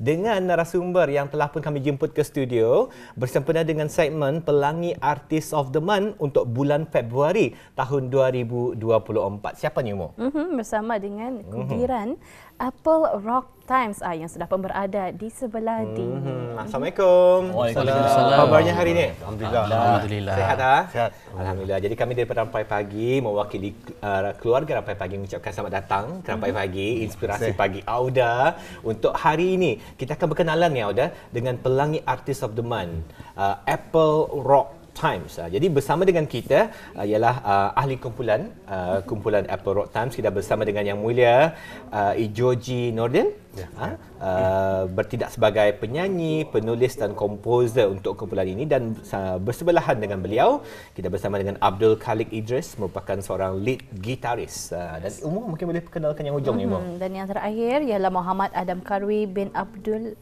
dengan narasumber yang telah pun kami jemput ke studio bersempena dengan segmen Pelangi Artist of the Month untuk bulan Februari tahun 2024. Siapa ni Umur? Mm-hmm, bersama dengan mhm. kudiran mm-hmm. Apple Rock Times ah yang sudah pemberadat di sebelah hmm. Dini. Mhm. Assalamualaikum. Waalaikumsalam. Apa kabarnya hari ini? Alhamdulillah. Alhamdulillah. Sehat ah? Sehat. Alhamdulillah. Jadi kami daripada Rampai Pagi mewakili uh, keluarga Rampai Pagi mengucapkan selamat datang ke Rampai mhm. Pagi Inspirasi Seh. Pagi Auda untuk hari ini kita akan berkenalan ya Auda dengan pelangi artis of the month uh, Apple Rock Times. Uh, jadi bersama dengan kita uh, ialah uh, ahli kumpulan uh, kumpulan Apple Rock Times. Kita bersama dengan yang mulia uh, Ijoji Nordin. Ya. Uh, bertindak sebagai penyanyi, penulis dan komposer untuk kumpulan ini dan bersebelahan dengan beliau kita bersama dengan Abdul Khalik Idris merupakan seorang lead gitaris uh, dan umum mungkin boleh perkenalkan yang hujung ni mm-hmm. dan yang terakhir ialah Muhammad Adam Karwi bin Abdul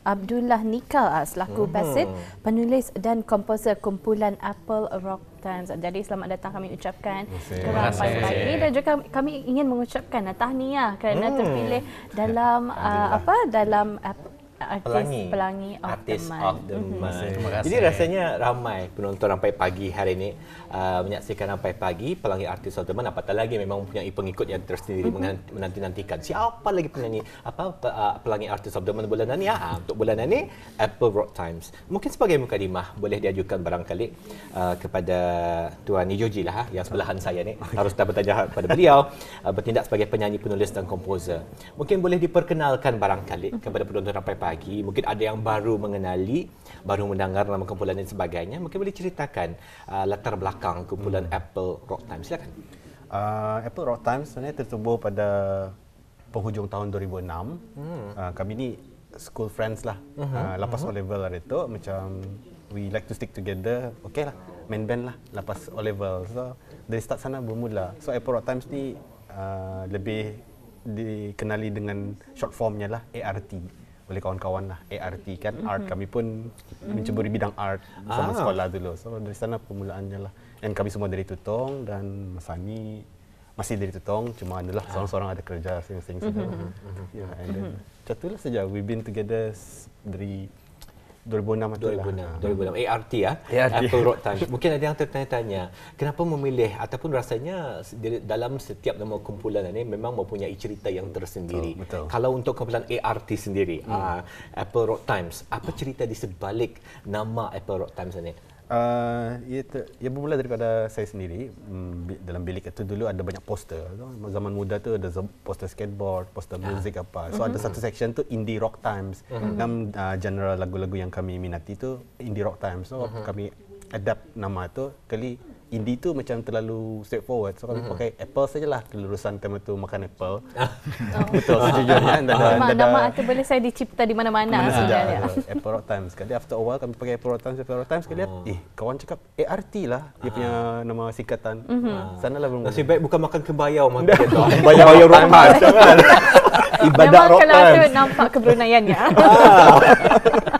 Abdullah Nikal ah, selaku hmm. bassist, penulis dan komposer kumpulan Apple Rock Times. Jadi selamat datang kami ucapkan terima kasih lagi. dan juga kami ingin mengucapkan tahniah kerana hmm. terpilih dalam uh, apa dalam uh, artis pelangi, of artis the month. of the mm-hmm. Terima kasih. Jadi rasanya ramai penonton sampai pagi hari ini uh, menyaksikan sampai pagi pelangi artis of the month. Apatah lagi memang punya pengikut yang tersendiri mm-hmm. menanti nantikan. Siapa lagi penyanyi apa uh, pelangi artis of the month bulan ini? Ah, untuk bulan ini Apple Rock Times. Mungkin sebagai mukadimah boleh diajukan barangkali uh, kepada Tuan Nijoji lah yang sebelahan saya ni. Harus dapat tanya kepada beliau uh, bertindak sebagai penyanyi, penulis dan komposer. Mungkin boleh diperkenalkan barangkali mm-hmm. kepada penonton sampai pagi pagi. Mungkin ada yang baru mengenali, baru mendengar nama kumpulan dan sebagainya. Mungkin boleh ceritakan uh, latar belakang kumpulan hmm. Apple Rock Times Silakan. Uh, Apple Rock Times sebenarnya tertubuh pada penghujung tahun 2006. Hmm. Uh, kami ni school friends lah. Uh-huh. Uh, lepas uh-huh. O-Level hari tu, macam we like to stick together. Okay lah, main band lah lepas O-Level. So, dari start sana bermula. So, Apple Rock Times ni uh, lebih dikenali dengan short formnya lah, ART oleh kawan-kawan lah kan, ART kan mm-hmm. art kami pun mm-hmm. bidang art sama ah. sekolah dulu so dari sana permulaannya lah dan kami semua dari Tutong dan Masani masih dari Tutong cuma adalah ah. seorang-seorang ada kerja sini-sini mm-hmm. yeah and then mm-hmm. lah saja we've been together dari 2006 itulah. 2006. 2006. 2006. 2006. ART ya. Apple Road Times. Mungkin ada yang tertanya-tanya, kenapa memilih ataupun rasanya dalam setiap nama kumpulan ini memang mempunyai cerita yang tersendiri. Betul, betul. Kalau untuk kumpulan ART sendiri, hmm. uh, Apple Road Times, apa cerita di sebalik nama Apple Road Times ini? Uh, ia, ter, ia bermula daripada saya sendiri um, bi, dalam bilik itu dulu ada banyak poster tu. zaman muda tu ada poster skateboard poster yeah. music apa so mm-hmm. ada mhm. satu section tu indie rock times mm-hmm. dalam uh, genre lagu-lagu yang kami minati tu indie rock times so mm-hmm. kami adapt nama tu kali indie tu macam terlalu forward. So, kami mm-hmm. pakai apple sajalah kelulusan time tu makan apple. oh. Betul, sejujurnya. Dan dah, nama dah, atau boleh saya dicipta di mana-mana. Mana saja. apple Rock Times. Sekali after a while, kami pakai Apple Rock Times, Apple Rock Times. Sekali, oh. eh, kawan cakap ART lah. Dia punya ah. nama singkatan. Mm-hmm. Ah. Sana lah belum. Nasib baik bukan makan kebayau. Bayau Rock Times. rumah. Ibadat Rock Times. Memang kalau ada nampak keberunaiannya. Ah.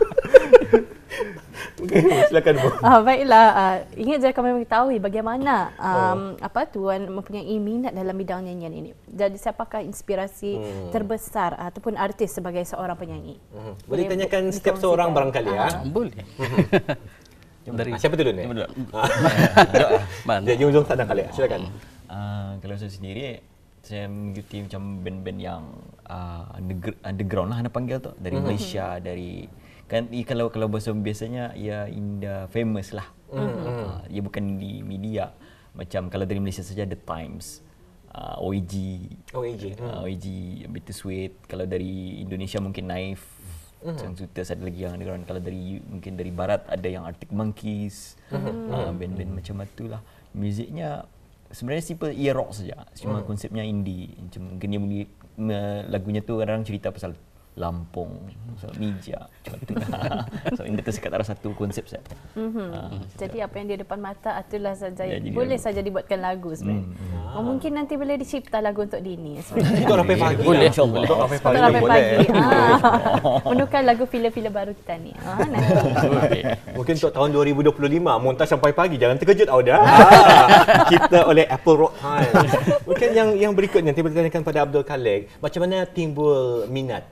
silakan Bu. Uh, baiklah, uh, ingat saya akan mengetahui bagaimana um, oh. apa tuan mempunyai minat dalam bidang nyanyian ini. Jadi siapakah inspirasi hmm. terbesar uh, ataupun artis sebagai seorang penyanyi? Hmm. Boleh Jadi, tanyakan bu- setiap seorang kita. barangkali uh. ya. Ah. Boleh. Jom dari siapa dulu ni? Jadi ujung sana kali. Silakan. Uh, kalau saya sendiri saya mengikuti macam band-band yang uh, underground lah anda panggil tu dari mm-hmm. Malaysia dari kan kalau kalau bosom biasanya ya in famous lah mm-hmm. uh, ya bukan di media macam kalau dari Malaysia saja the times uh, ah, OEG OEG uh, hmm. ah, OEG bitter sweet kalau dari Indonesia mungkin naif Mm-hmm. Sang ada lagi yang ada kalau dari mungkin dari barat ada yang Arctic Monkeys. Hmm, band-band mm-hmm. macam lah, musiknya sebenarnya simple ear rock saja. Cuma mm. konsepnya indie. cuma mungkin dia, lagunya tu kadang-kadang cerita pasal Lampung, so, Mija, contohnya. so, ini terus kata satu konsep saya. Mm-hmm. Uh, ah, Jadi apa yang di depan mata itulah saja ya, boleh lagu. saja dibuatkan lagu sebenarnya. Mm. Hmm. Oh, mungkin nanti boleh dicipta lagu untuk Dini. Untuk Rapai Pagi. Boleh, Untuk Rapai Pagi. Untuk Pagi. Ah. Menukar lagu file-file baru kita ni. Ah, mungkin untuk tahun 2025, montas sampai pagi. Jangan terkejut, Auda. Kita oleh Apple Rock Time. Mungkin yang yang berikutnya, nanti bertanyakan pada Abdul Khaled. Macam mana timbul minat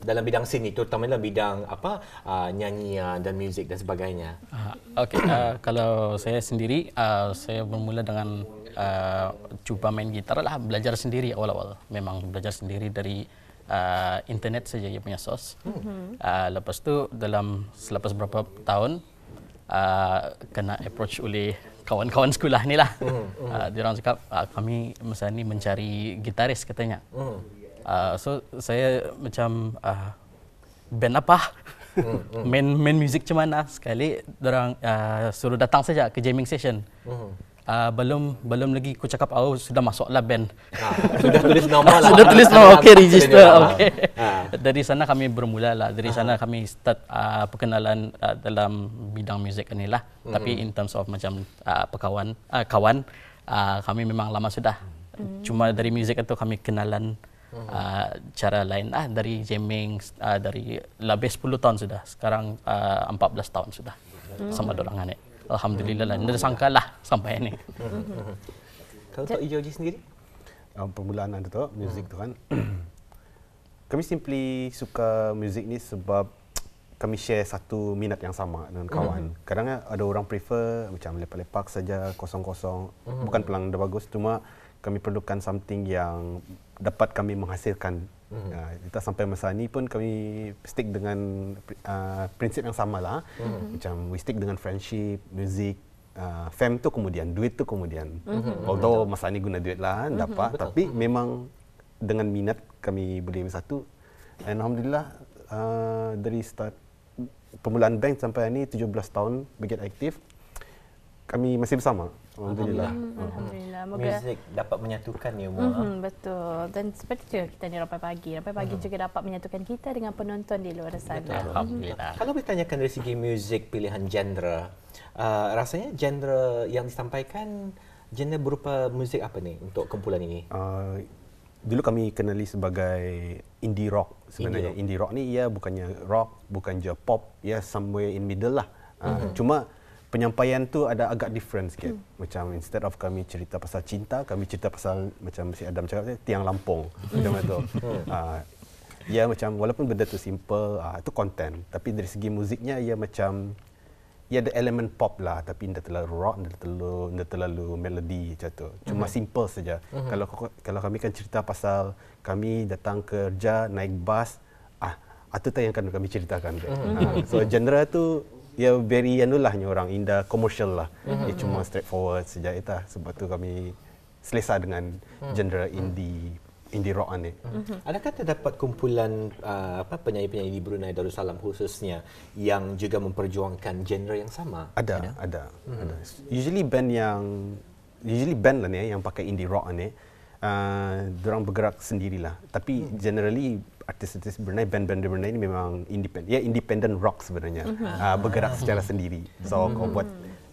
dalam bidang seni terutama dalam bidang apa uh, ah, nyanyi uh, dan muzik dan sebagainya. Uh, ah, Okey, uh, ah, kalau saya sendiri uh, saya bermula dengan uh, cuba main gitar lah belajar sendiri awal-awal. Memang belajar sendiri dari uh, internet saja dia punya sos. Hmm. Uh, lepas tu dalam selepas beberapa tahun uh, kena approach oleh kawan-kawan sekolah ni lah. Hmm. Hmm. Uh, dia orang cakap uh, kami masa ni mencari gitaris katanya. Hmm. Uh, so saya macam uh, band apa? Hmm, hmm. main main music macam mana ah, sekali orang uh, suruh datang saja ke jamming session. Uh, belum belum lagi ku cakap oh sudah masuklah band. Ha, sudah tulis nama lah. sudah tulis nama okey register okey. Ha. Dari sana kami bermula lah. Dari sana kami start uh, perkenalan uh, dalam bidang music ini lah. Mm. Tapi in terms of macam uh, perkawan uh, kawan uh, kami memang lama sudah. Mm. Cuma dari music itu kami kenalan uh, cara lain lah dari jamming uh, ah, dari lebih 10 tahun sudah sekarang uh, ah, 14 tahun sudah mm. sama dorang ni alhamdulillah lah mm. sangka lah sampai ni mhm. kalau tak ijo sendiri um, permulaan anda tu music mm. tu kan mhm. kami simply suka music ni sebab kami share satu minat yang sama dengan kawan. Mm-hmm. Kadang ada orang prefer macam lepak-lepak saja kosong-kosong. Mm-hmm. Bukan pelang dah bagus cuma kami perlukan something yang dapat kami menghasilkan. Mm-hmm. Uh, kita sampai masa ni pun kami stick dengan uh, prinsip yang samalah. Mm-hmm. Hmm. Macam we stick dengan friendship, music, uh, fam tu kemudian, duit tu kemudian. Mm-hmm. Although masa ni guna duit lah, mm-hmm. dapat. Betul. Tapi mm-hmm. memang dengan minat kami beli satu. Dan Alhamdulillah, uh, dari start pemulaan bank sampai ni 17 tahun begitu aktif. Kami masih bersama. Hmm, alhamdulillah. Alhamdulillah. Moga Music dapat menyatukan ya, Umar. hmm betul. Dan seperti itu kita ni rapat pagi. Rapat pagi hmm juga dapat menyatukan kita dengan penonton di luar sana. Betul. Hmm. Alhamdulillah. Kalau boleh tanyakan dari segi muzik pilihan genre, uh, rasanya genre yang disampaikan genre berupa muzik apa ni untuk kumpulan ini? Uh, Dulu kami kenali sebagai indie rock sebenarnya indie, indie rock ni ia ya, bukannya rock bukan je pop ya somewhere in middle lah uh, mm-hmm. cuma penyampaian tu ada agak different sikit. Hmm. Macam instead of kami cerita pasal cinta, kami cerita pasal macam si Adam cakap tadi tiang lampung. Hmm. macam tu. Uh, hmm. ah, ya macam walaupun benda tu simple, uh, itu content, tapi dari segi muziknya ia ya macam ia ya ada elemen pop lah tapi tidak terlalu rock, tidak terlalu tidak terlalu melody macam tu. Cuma mm-hmm. simple saja. Mm-hmm. Kalau kalau kami kan cerita pasal kami datang kerja naik bas, ah atau tayangkan kami ceritakan. Mm-hmm. Ah, so genre tu dia very lah ni orang Inda commercial lah. Mm-hmm. Dia mhm. cuma mhm. straightforward saja itu. Lah. Sebab tu kami selesa dengan mm-hmm. genre indie indie rock ni. Mm-hmm. Adakah terdapat kumpulan uh, apa penyanyi-penyanyi di Brunei Darussalam khususnya yang juga memperjuangkan genre yang sama? Ada, ada. Ada. Mm-hmm. ada. Usually band yang usually band lah ni eh, yang pakai indie rock ni, uh, orang bergerak sendirilah. Tapi mm-hmm. generally artis-artis Brunei, band-band Brunei ini memang independent. Ya, yeah, independent rock sebenarnya. Uh-huh. Uh, bergerak secara sendiri. So, uh-huh. kau buat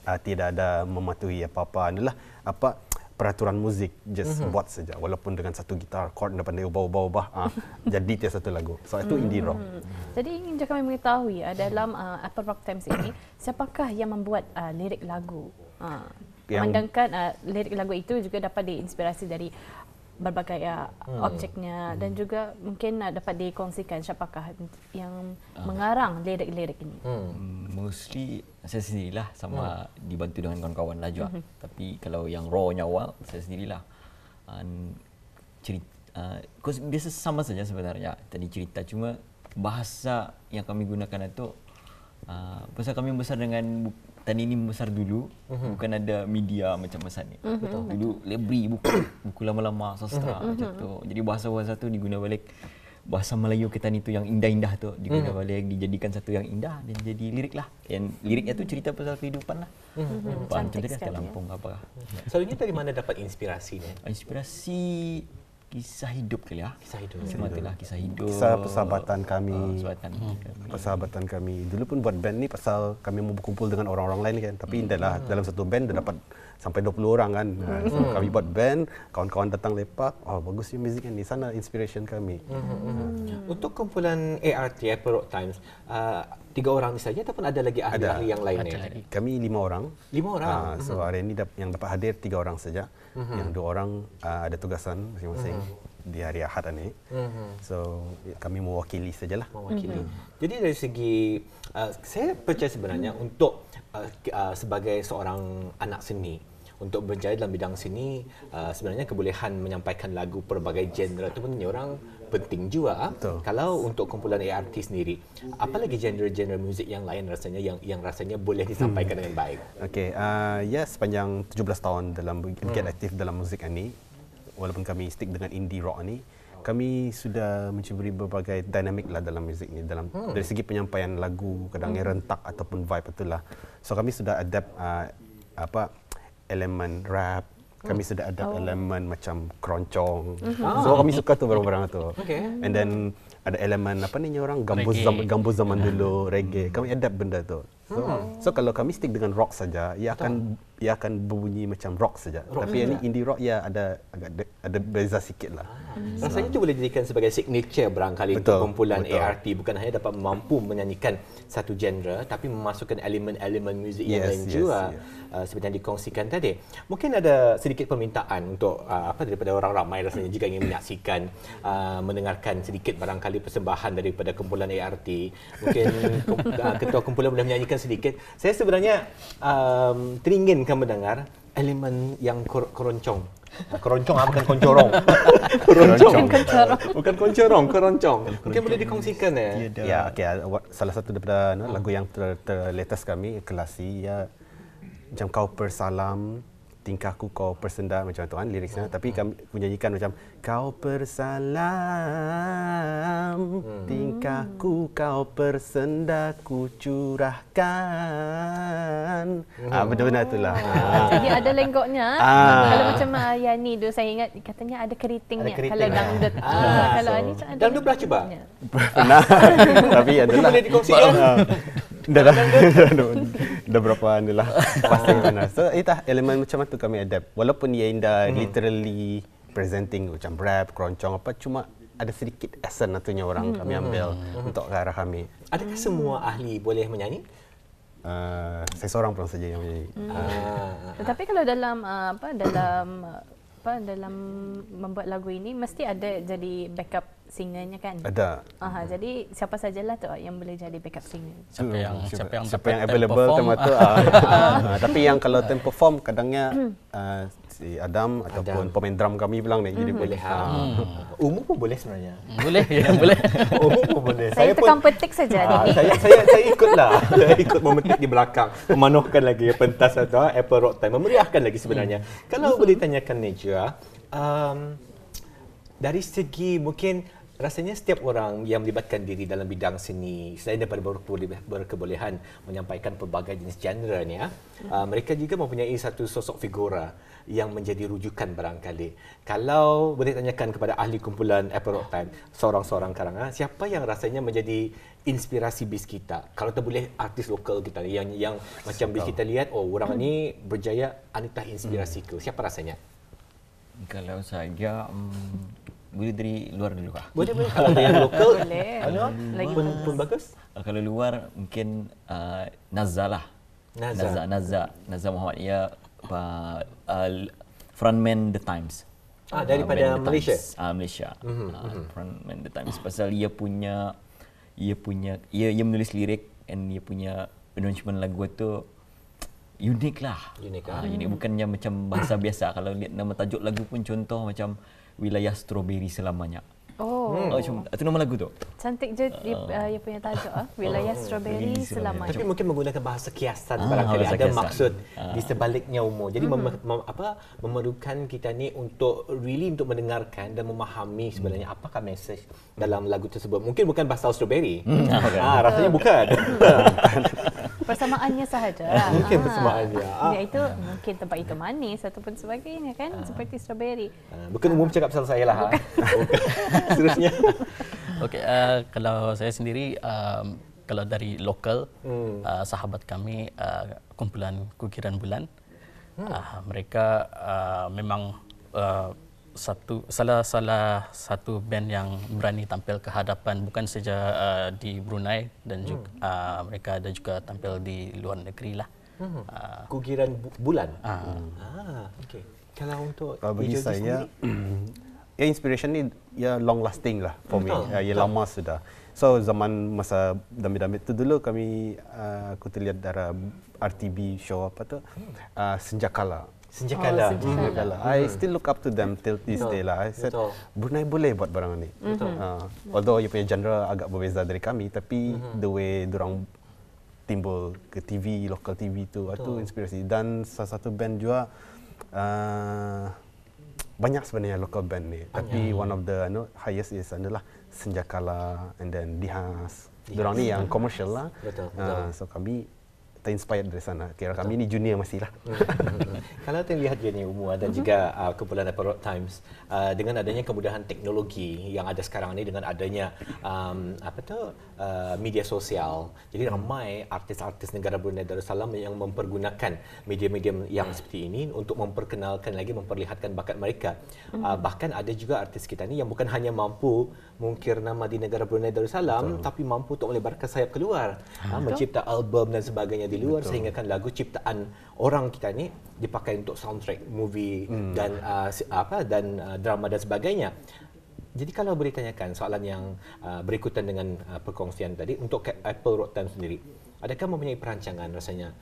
uh, tidak ada mematuhi apa-apa adalah apa peraturan muzik just mm-hmm. buat saja walaupun dengan satu gitar chord dapat dia ubah-ubah-ubah uh, jadi dia satu lagu so itu mm-hmm. indie rock. Jadi ingin juga kami mengetahui uh, dalam uh, Apple Rock Times ini siapakah yang membuat uh, lirik lagu. Uh, yang... Memandangkan uh, lirik lagu itu juga dapat diinspirasi dari berbagai ya, hmm. objeknya hmm. dan juga mungkin uh, dapat dikongsikan siapakah yang uh. mengarang lirik-lirik ini. Hmm. hmm. Mostly saya sendirilah sama hmm. dibantu dengan kawan-kawan lah juga. Hmm. Tapi kalau yang raw awal saya sendirilah. Um, cerita uh, biasa sama saja sebenarnya tadi cerita cuma bahasa yang kami gunakan itu uh, pasal kami besar dengan bu- Tani ini membesar dulu mm-hmm. bukan ada media macam masa ni. Mm-hmm. Dulu library buku buku lama-lama sastra mm-hmm. macam mhm. tu. Jadi bahasa-bahasa tu diguna balik bahasa Melayu kita ni tu yang indah-indah tu diguna mm-hmm. balik dijadikan satu yang indah dan jadi lirik lah. Dan liriknya tu cerita pasal kehidupan lah. Mm-hmm. Cantik kan? macam ya. Lampung apa. Lah. Selalunya so, dari mana dapat inspirasi ni? Inspirasi kisah hidup kali ya. Kisah hidup. Semata lah kisah hidup. Kisah persahabatan ah, kami. persahabatan. Hmm. Persahabatan kami. Dulu pun buat band ni pasal kami mau berkumpul dengan orang-orang lain kan. Tapi hmm. lah, dalam satu band dah dapat sampai 20 orang kan. Ah, hmm. So, kami buat band, kawan-kawan datang lepak. Oh, bagusnya muzik kan. sana inspiration kami. Hmm. Hmm. hmm. Ah. Untuk kumpulan ART, Apple Rock Times, uh, tiga orang ni saja ataupun ada lagi ahli-ahli yang lain. Ada. Kami lima orang. Lima orang? Uh, so, hmm. hari ini yang dapat hadir tiga orang saja hmm yang dua orang uh, ada tugasan masing-masing mm-hmm. di hari Ahad ini. Mm-hmm. So kami mewakili sajalah. Mewakili. Mm-hmm. Jadi dari segi uh, saya percaya sebenarnya mm-hmm. untuk uh, uh, sebagai seorang anak seni, untuk berjaya dalam bidang seni uh, sebenarnya kebolehan menyampaikan lagu pelbagai genre itu pun orang penting juga ah. Betul. kalau untuk kumpulan ART sendiri apa lagi genre-genre muzik yang lain rasanya yang yang rasanya boleh hmm. disampaikan hmm. dengan baik okey uh, ya sepanjang 17 tahun dalam hmm. get aktif dalam muzik ini walaupun kami stick dengan indie rock ni kami sudah mencuburi berbagai dinamik lah dalam muzik ni dalam hmm. dari segi penyampaian lagu kadang-kadang hmm. rentak ataupun vibe itulah so kami sudah adapt uh, apa elemen rap. Kami oh. sudah ada oh. elemen macam keroncong. Mm-hmm. So kami suka tu barang-barang tu. Okay. And then ada elemen apa ni orang gambus zaman gambus zaman mm-hmm. dulu reggae. Kami adapt benda tu. So, hmm. So kalau kami stick dengan rock saja, ia akan Betul. ia akan berbunyi macam rock saja. Tapi yang ini indie rock ya ada agak de, ada beza sikit lah. Hmm. Ah. Rasanya itu boleh dijadikan sebagai signature barangkali Betul. untuk kumpulan Betul. ART bukan hanya dapat mampu menyanyikan satu genre tapi memasukkan elemen-elemen muzik yes, yang lain yes, juga yes. Uh, seperti yang dikongsikan tadi. Mungkin ada sedikit permintaan untuk uh, apa daripada orang ramai rasanya jika ingin menyaksikan uh, mendengarkan sedikit barangkali persembahan daripada kumpulan ART. Mungkin ketua kumpulan boleh menyanyikan sedikit saya sebenarnya um, teringin kamu dengar elemen yang kor- keroncong. Keroncong bukan kan koncorong? keroncong. Bukan koncorong. Bukan koncorong, keroncong. Mungkin boleh dikongsikan ya. Ya, okey. Ah, salah satu daripada no, lagu yang ter, ter- kami, Kelasi, ya. Macam kau persalam, Hmm. tingkahku kau persendat macam tu kan liriknya hmm. tapi kami menyanyikan macam kau persalam tingkahku kau persendat ku curahkan hmm. ah benda-benda itulah ah, ah. jadi ada lenggoknya ah. kalau macam ah, Yani tu saya ingat katanya ada keritingnya ada kalau dangdut ah. kalau so, ini ada dangdut pernah cuba pernah tapi adalah boleh dikongsikan dah dah dah berapa adalah pasti panas. So itah elemen macam tu kami adapt. Walaupun dia indah hmm. literally presenting macam rap, keroncong apa cuma ada sedikit essence natunya lah orang hmm. kami ambil hmm. untuk ke arah kami. Adakah hmm. semua ahli boleh menyanyi? Uh, saya seorang pun saja yang menyanyi. Hmm. Uh. Tetapi kalau dalam uh, apa dalam uh, apa dalam membuat lagu ini mesti ada jadi backup singernya kan? Ada. Aha, uh jadi siapa sajalah tu ah, yang boleh jadi backup singer. Siapa, siapa yang siapa yang siapa yang available tempat tu. Ah. Ah, tapi yang kalau tempo perform kadangnya uh, si Adam ataupun Adam. pemain drum kami bilang ni. Jadi hmm, boleh. Ha. Umur pun boleh sebenarnya. Boleh. Ya, boleh. Umur pun boleh. Saya, saya tekan petik saja. Ha, saya, saya, saya ikutlah. saya ikut memetik di belakang. Memanuhkan lagi pentas atau ah, Apple Rock Time. Memeriahkan lagi sebenarnya. Mm. Kalau mm-hmm. boleh tanyakan Najwa, um, dari segi mungkin rasanya setiap orang yang melibatkan diri dalam bidang seni selain daripada berkebolehan menyampaikan pelbagai jenis genre ni ya, uh, mereka juga mempunyai satu sosok figura yang menjadi rujukan barangkali kalau boleh tanyakan kepada ahli kumpulan Apple Time seorang-seorang sekarang ah, siapa yang rasanya menjadi inspirasi bis kita kalau tak boleh artis lokal kita yang yang macam bis kita lihat oh orang hmm. ni berjaya anita inspirasi hmm. ke siapa rasanya kalau saya um, hmm, boleh dari luar dulu kah? Boleh, boleh. Kalau yang lokal, boleh. Lagi pun, pun bagus. Uh, kalau luar, mungkin uh, Nazza lah. Nazza. Nazza, Nazza, Muhammad. Ia uh, uh, frontman The Times. Ah, daripada uh, Malaysia? Ah, Malaysia. Mm-hmm. Uh, frontman The Times. Pasal ia punya, ia punya, ia, ia menulis lirik and ia punya penunjukan lagu tu unik lah. Unik lah. Ah. Uh, hmm. Bukannya macam bahasa biasa. Kalau lihat nama tajuk lagu pun contoh macam wilayah stroberi selamanya. Oh. Hmm. Itu oh, nama lagu tu. Cantik je dia uh, uh, punya tajuk ah. Uh. Wilayah oh. stroberi selamanya. Tapi mungkin menggunakan bahasa kiasan ah, barangkali bahasa ada kiasan. maksud ah. di sebaliknya umur. Jadi mm-hmm. mem- apa memerlukan kita ni untuk really untuk mendengarkan dan memahami sebenarnya mm. apakah message dalam lagu tersebut. Mungkin bukan bahasa stroberi. Mm. Ah, okay. ah, rasanya ah. bukan. persamaannya sahaja lah. mungkin ah. persamaannya ah. Ya, iaitu ah. mungkin tempat itu manis ataupun sebagainya kan ah. seperti strawberry ah. bukan umum cakap pasal saya lah bukan. Ah. seterusnya okay, uh, eh, kalau saya sendiri um, kalau dari lokal hmm. uh, sahabat kami uh, kumpulan kukiran bulan hmm. uh, mereka uh, memang uh, satu salah salah satu band yang berani tampil ke hadapan bukan saja uh, di Brunei dan juga hmm. uh, mereka ada juga tampil di luar negeri lah. Hmm. Uh, Kugiran bu- bulan. Uh. Ah, ah okay. Kalau untuk kalau bagi saya, ya inspiration ni ya long lasting lah for Betul. me. Ya, ya lama sudah. So zaman masa dami-dami tu dulu kami uh, aku darah RTB show apa tu hmm. uh, senjakala. Hmm. Senjakala. Oh, senjakala. Hmm. senjakala. Hmm. I still look up to them till this Betul. day lah. I said, Brunei boleh buat barang ni. Betul. Uh, although, ia punya genre agak berbeza dari kami, tapi hmm. the way dorang timbul ke TV, local TV tu, itu ah, inspirasi. Dan salah satu band juga, uh, banyak sebenarnya local band ni. Tapi yeah. one of the know, highest is adalah Senjakala and then Dihas. dorang ni yang commercial lah. Dihas. Dihas. Dihas. Dihas terinspired dari sana. Kira kami ni junior masih lah. Hmm. Kalau kita lihat jadi umur dan mhm. juga uh, kumpulan Apple Road Times uh, dengan adanya kemudahan teknologi yang ada sekarang ni dengan adanya um, apa tu uh, media sosial. Jadi hmm. ramai artis-artis negara Brunei Darussalam yang mempergunakan media-media yang seperti ini untuk memperkenalkan lagi memperlihatkan bakat mereka. Hmm. Uh, bahkan ada juga artis kita ni yang bukan hanya mampu mungkir nama di negara Brunei Darussalam Betul. tapi mampu untuk melebarkan sayap keluar. Ah, ha, mencipta album dan sebagainya di di luar Betul. sehingga kan lagu ciptaan orang kita ni dipakai untuk soundtrack movie hmm. dan uh, apa dan uh, drama dan sebagainya. Jadi kalau boleh tanyakan soalan yang uh, berikutan dengan uh, perkongsian tadi untuk Apple Rotten sendiri, adakah mempunyai perancangan rasanya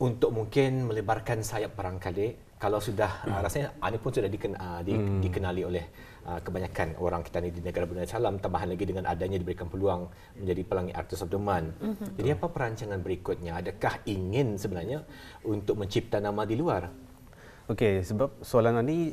untuk mungkin melebarkan sayap barangkali kalau sudah uh, hmm. uh, rasanya Ani pun sudah diken, uh, di, hmm. dikenali oleh Ah, kebanyakan orang kita ni di negara Brunei Salam tambahan lagi dengan adanya diberikan peluang menjadi pelangi artis of the month. Mm-hmm. Jadi apa perancangan berikutnya? Adakah ingin sebenarnya untuk mencipta nama di luar? Okey, sebab soalan ini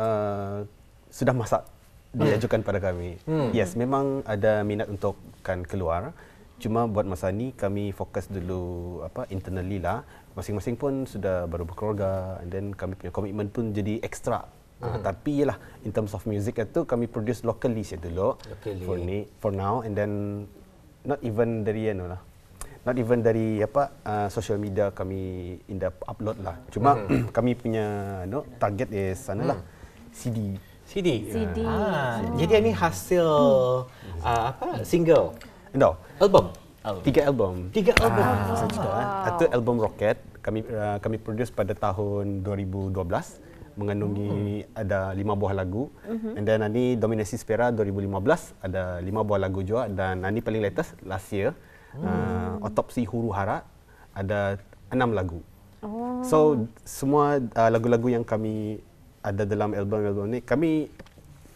uh, ah, sudah masak diajukan hmm. pada kami. Hmm. Yes, memang ada minat untuk kan keluar. Cuma buat masa ni kami fokus dulu apa internally lah. Masing-masing pun sudah baru berkeluarga and then kami punya komitmen pun jadi ekstra. Uh, mm Tapi lah, in terms of music itu kami produce locally saja dulu locally. for eh? ni for now and then not even dari you lah, not even dari apa uh, social media kami in the upload lah. Cuma mm-hmm. kami punya no target is sana lah mm. CD. CD. Yeah. CD. Ah, CD. jadi ini hasil uh, apa single? No, album. Album. Tiga album. Tiga album. Ah, eh. wow. Satu album Rocket kami uh, kami produce pada tahun 2012 mengandungi mm-hmm. ada lima buah lagu. Mm-hmm. And then Dominasi Spera 2015 ada lima buah lagu juga dan Ani paling latest last year mm. uh, Otopsi Huru Hara ada enam lagu. Oh. So semua uh, lagu-lagu yang kami ada dalam album-album ni kami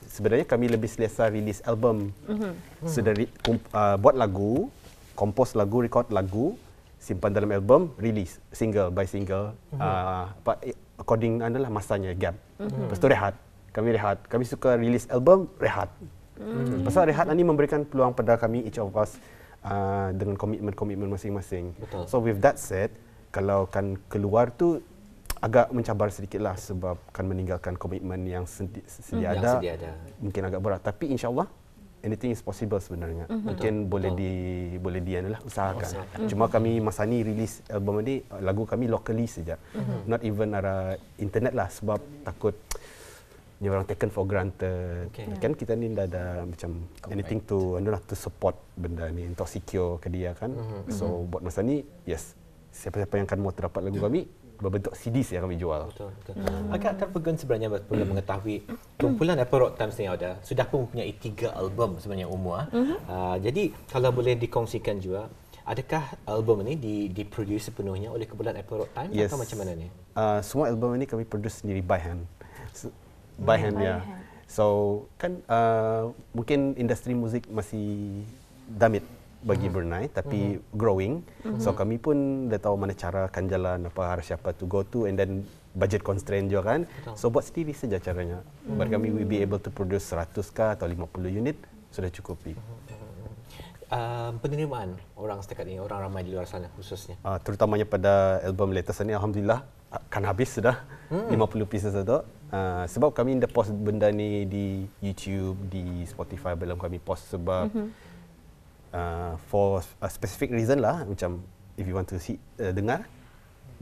sebenarnya kami lebih selesa rilis album. Mm-hmm. Sedari so, kump- uh, buat lagu, kompos lagu, record lagu, simpan dalam album, rilis single by single. Mm-hmm. Uh, according adalah masanya gap. Mm-hmm. rehat. Kami rehat. Kami suka rilis album rehat. Mm-hmm. Pasal rehat ni memberikan peluang pada kami each of us uh, dengan komitmen-komitmen masing-masing. So with that said, kalau kan keluar tu agak mencabar sedikitlah sebab kan meninggalkan komitmen yang sedi- sedia, mm. ada, yang sedia ada. Mungkin agak berat tapi insya-Allah anything is possible sebenarnya. Mm-hmm. Mungkin Betul. boleh di boleh di lah usahakan. Cuma mm-hmm. kami masa ni release album ni lagu kami locally saja. Mm-hmm. Not even arah internet lah sebab takut ni orang taken for granted. Okay. Kan kita ni dah ada macam Correct. anything to anu lah to support benda ni untuk secure ke dia kan. Mm-hmm. So mhm. buat masa ni yes. Siapa-siapa yang akan mau terdapat lagu kami berbentuk CDs yang kami jual. Betul, betul. Hmm. Agak terpegun sebenarnya perlu mengetahui kumpulan Apple Rock Times ni ada sudah pun mempunyai tiga album sebenarnya umur. uh Uh, jadi kalau boleh dikongsikan juga, adakah album ini di diproduce sepenuhnya oleh kumpulan Apple Rock Times yes. atau macam mana ni? Uh, semua album ini kami produce sendiri by hand. So, by, by hand, ya. Yeah. So, kan uh, mungkin industri muzik masih damit bagi mm. Brunei tapi mm. growing mm-hmm. so kami pun dah tahu mana cara kan jalan apa harus siapa to go to and then budget constraint juga kan Betul. so buat sendiri saja caranya mm. bagi kami we be able to produce 100 ka atau 50 unit sudah cukupi mhm, mhm, mhm. Um, penerimaan orang setakat ini, orang ramai di luar sana khususnya? Uh, terutamanya pada album latest ini, Alhamdulillah ah, kan habis sudah hmm. 50 pieces itu. Uh, ah, sebab kami dah post benda ni di YouTube, di Spotify belum kami post sebab mm-hmm uh, for a specific reason lah macam if you want to see uh, dengar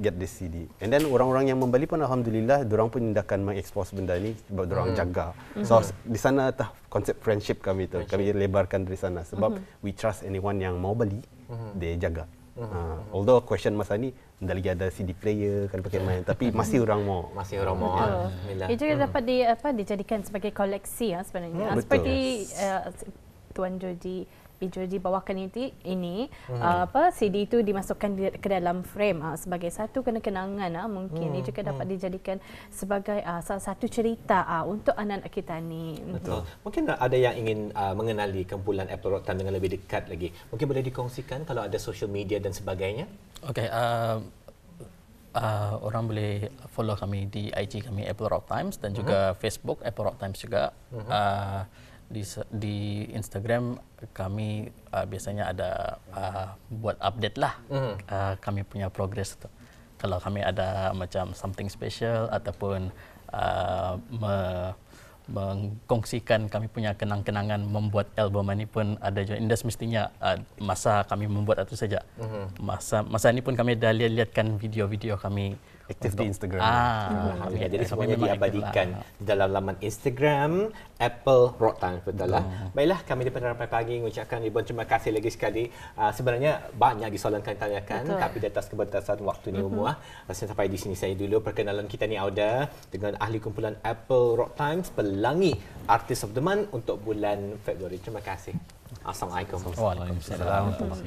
get the CD. And then orang-orang yang membeli pun alhamdulillah orang pun akan mengekspos benda ni sebab orang mm. jaga. Hmm. So mm di sana tah konsep friendship kami tu. Kami lebarkan dari sana sebab mm-hmm. we trust anyone yang mau beli hmm. dia mm-hmm. jaga. Hmm. Uh, although question masa ni dah lagi ada CD player kan pakai main tapi masih orang mau masih orang mau yeah. Yeah. Ia juga mm. dapat di apa dijadikan sebagai koleksi ya sebenarnya mm. seperti yes. uh, tuan Jody pintu bawah ini ini hmm. Uh, apa CD itu dimasukkan di, ke dalam frame uh, sebagai satu kenangan uh, mungkin hmm. ini juga dapat hmm. dijadikan sebagai uh, salah satu cerita uh, untuk anak-anak kita ni betul hmm. mungkin ada yang ingin uh, mengenali kumpulan Apple Rotan dengan lebih dekat lagi mungkin boleh dikongsikan kalau ada social media dan sebagainya okey um uh, uh, orang boleh follow kami di IG kami Apple Rock Times dan uh juga mhm. Facebook Apple Rock Times juga. Uh-huh. uh uh di, di Instagram kami uh, biasanya ada uh, buat update lah mm. uh, kami punya progress tu. Kalau kami ada macam something special ataupun uh, me, mengkongsikan kami punya kenang-kenangan membuat album ini pun ada juga. Indah semestinya uh, masa kami membuat itu saja. Mm-hmm. Masa masa ini pun kami dah lihat-lihatkan video-video kami aktif di Instagram. Ah, ah ya. jadi semuanya diabadikan lah. di dalam laman Instagram Apple Rotan adalah. Hmm. Baiklah kami di penerapan pagi mengucapkan ribuan terima kasih lagi sekali. Uh, sebenarnya banyak disoalan kami tanyakan Betul. tapi di atas kebatasan waktu ni mm-hmm. umur ah, saya sampai di sini saya dulu perkenalan kita ni Auda dengan ahli kumpulan Apple Rock Times pelangi Artist of the Month untuk bulan Februari. Terima kasih. Assalamualaikum. Waalaikumsalam. Waalaikumsalam.